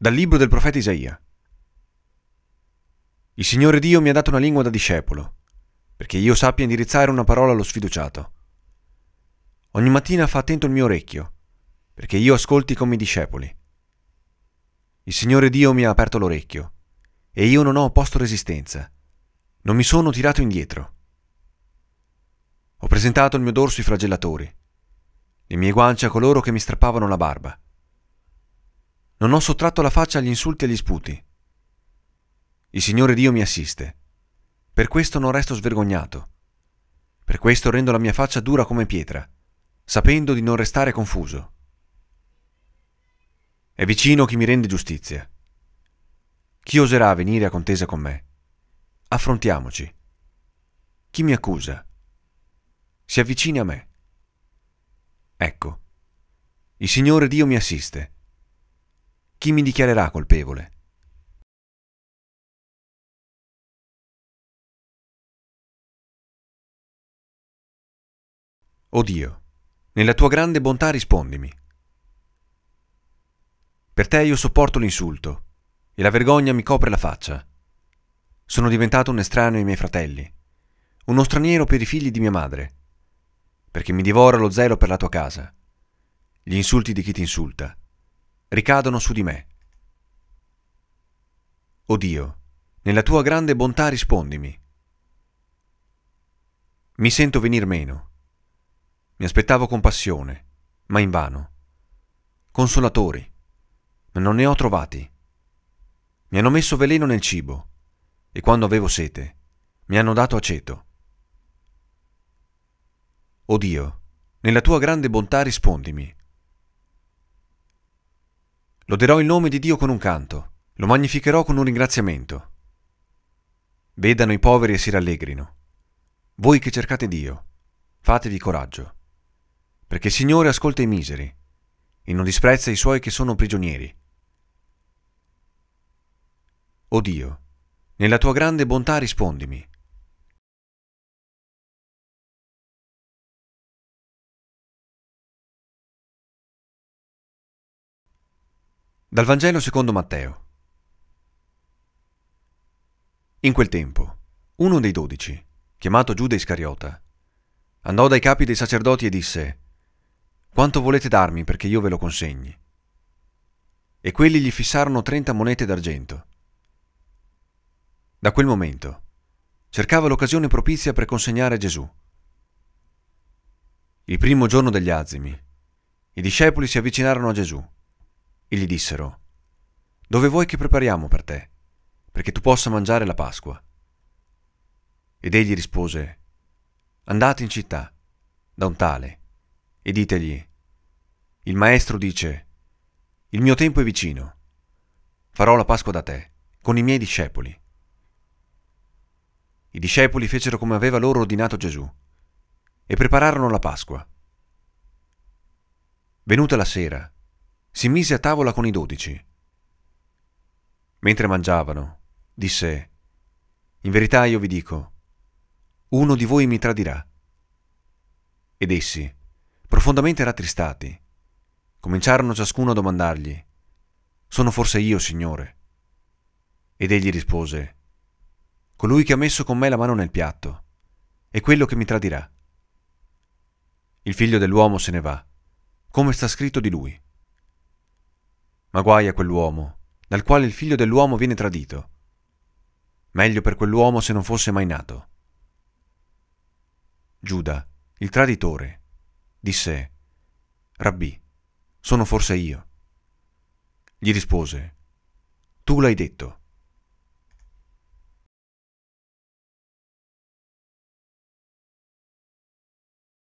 Dal libro del profeta Isaia. Il Signore Dio mi ha dato una lingua da discepolo, perché io sappia indirizzare una parola allo sfiduciato. Ogni mattina fa attento il mio orecchio, perché io ascolti come i discepoli. Il Signore Dio mi ha aperto l'orecchio, e io non ho opposto resistenza. Non mi sono tirato indietro. Ho presentato il mio dorso ai flagellatori, le mie guance a coloro che mi strappavano la barba. Non ho sottratto la faccia agli insulti e agli sputi. Il Signore Dio mi assiste. Per questo non resto svergognato. Per questo rendo la mia faccia dura come pietra, sapendo di non restare confuso. È vicino chi mi rende giustizia. Chi oserà venire a contesa con me? Affrontiamoci. Chi mi accusa? Si avvicini a me. Ecco, il Signore Dio mi assiste. Chi mi dichiarerà colpevole? O Dio, nella tua grande bontà rispondimi. Per te io sopporto l'insulto e la vergogna mi copre la faccia. Sono diventato un estraneo ai miei fratelli, uno straniero per i figli di mia madre, perché mi divora lo zelo per la tua casa, gli insulti di chi ti insulta, ricadono su di me. O Dio, nella tua grande bontà rispondimi. Mi sento venir meno. Mi aspettavo compassione, ma invano. Consolatori, ma non ne ho trovati. Mi hanno messo veleno nel cibo e quando avevo sete mi hanno dato aceto. O Dio, nella tua grande bontà rispondimi Loderò il nome di Dio con un canto, lo magnificherò con un ringraziamento. Vedano i poveri e si rallegrino. Voi che cercate Dio, fatevi coraggio, perché il Signore ascolta i miseri e non disprezza i suoi che sono prigionieri. O Dio, nella tua grande bontà rispondimi Dal Vangelo secondo Matteo. In quel tempo, uno dei dodici, chiamato Giuda Iscariota, andò dai capi dei sacerdoti e disse, Quanto volete darmi perché io ve lo consegni? E quelli gli fissarono trenta monete d'argento. Da quel momento, cercava l'occasione propizia per consegnare Gesù. Il primo giorno degli azimi, i discepoli si avvicinarono a Gesù e gli dissero, Dove vuoi che prepariamo per te, perché tu possa mangiare la Pasqua? Ed egli rispose, Andate in città, da un tale, e ditegli, Il maestro dice, Il mio tempo è vicino, farò la Pasqua da te, con i miei discepoli. I discepoli fecero come aveva loro ordinato Gesù e prepararono la Pasqua. Venuta la sera, si mise a tavola con i dodici. Mentre mangiavano, disse, In verità io vi dico, uno di voi mi tradirà. Ed essi, profondamente rattristati, cominciarono ciascuno a domandargli, Sono forse io, Signore? Ed egli rispose, Colui che ha messo con me la mano nel piatto, è quello che mi tradirà. Il figlio dell'uomo se ne va, come sta scritto di lui. Ma guai a quell'uomo, dal quale il figlio dell'uomo viene tradito. Meglio per quell'uomo se non fosse mai nato. Giuda, il traditore, disse, Rabbi, sono forse io. Gli rispose, Tu l'hai detto.